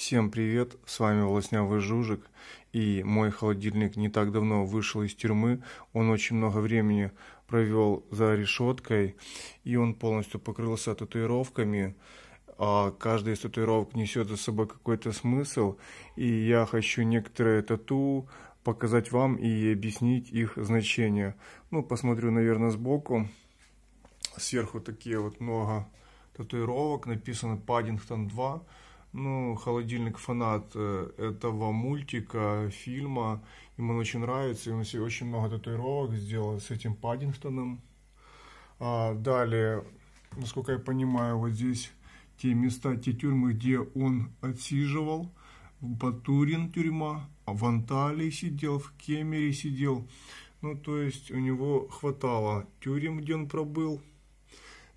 Всем привет, с вами Волоснявый Жужик, и мой холодильник не так давно вышел из тюрьмы, он очень много времени провел за решеткой, и он полностью покрылся татуировками, а каждая из татуировок несет за собой какой-то смысл, и я хочу некоторые тату показать вам и объяснить их значение. Ну, посмотрю, наверное, сбоку, сверху такие вот много татуировок, написано «Паддингтон 2», ну, холодильник фанат э, этого мультика, фильма. Ему он очень нравится. И он себе очень много татуировок сделал с этим Паддингтоном. А далее, насколько я понимаю, вот здесь те места, те тюрьмы, где он отсиживал. Батурин тюрьма, а в Анталии сидел, в Кемере сидел. Ну, то есть у него хватало тюрем, где он пробыл.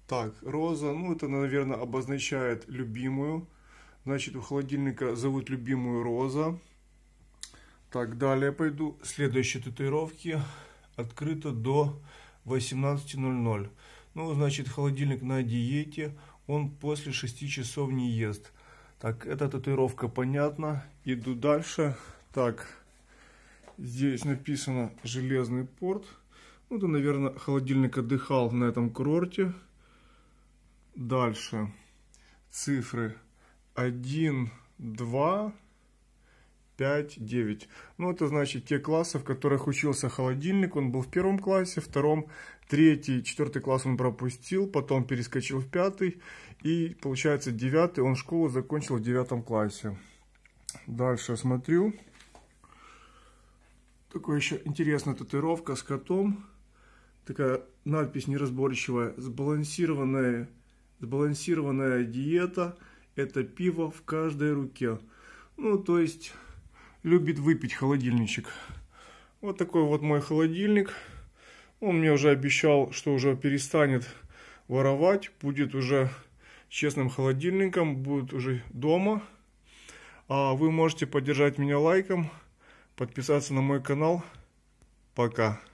Так, роза, ну, это, наверное, обозначает любимую Значит, у холодильника зовут любимую Роза. Так, далее пойду. Следующие татуировки открыто до 18.00. Ну, значит, холодильник на диете, он после 6 часов не ест. Так, эта татуировка понятна. Иду дальше. Так, здесь написано «Железный порт». Ну, это, наверное, холодильник отдыхал на этом курорте. Дальше. Цифры 1, 2, 5, 9. Ну, это значит те классы, в которых учился холодильник. Он был в первом классе, втором, третий, четвертый класс он пропустил, потом перескочил в пятый. И, получается, девятый он школу закончил в девятом классе. Дальше смотрю. Такая еще интересная татуировка с котом. Такая надпись неразборчивая. Сбалансированная, сбалансированная диета – это пиво в каждой руке. Ну, то есть, любит выпить холодильничек. Вот такой вот мой холодильник. Он мне уже обещал, что уже перестанет воровать, будет уже честным холодильником, будет уже дома. А вы можете поддержать меня лайком, подписаться на мой канал. Пока.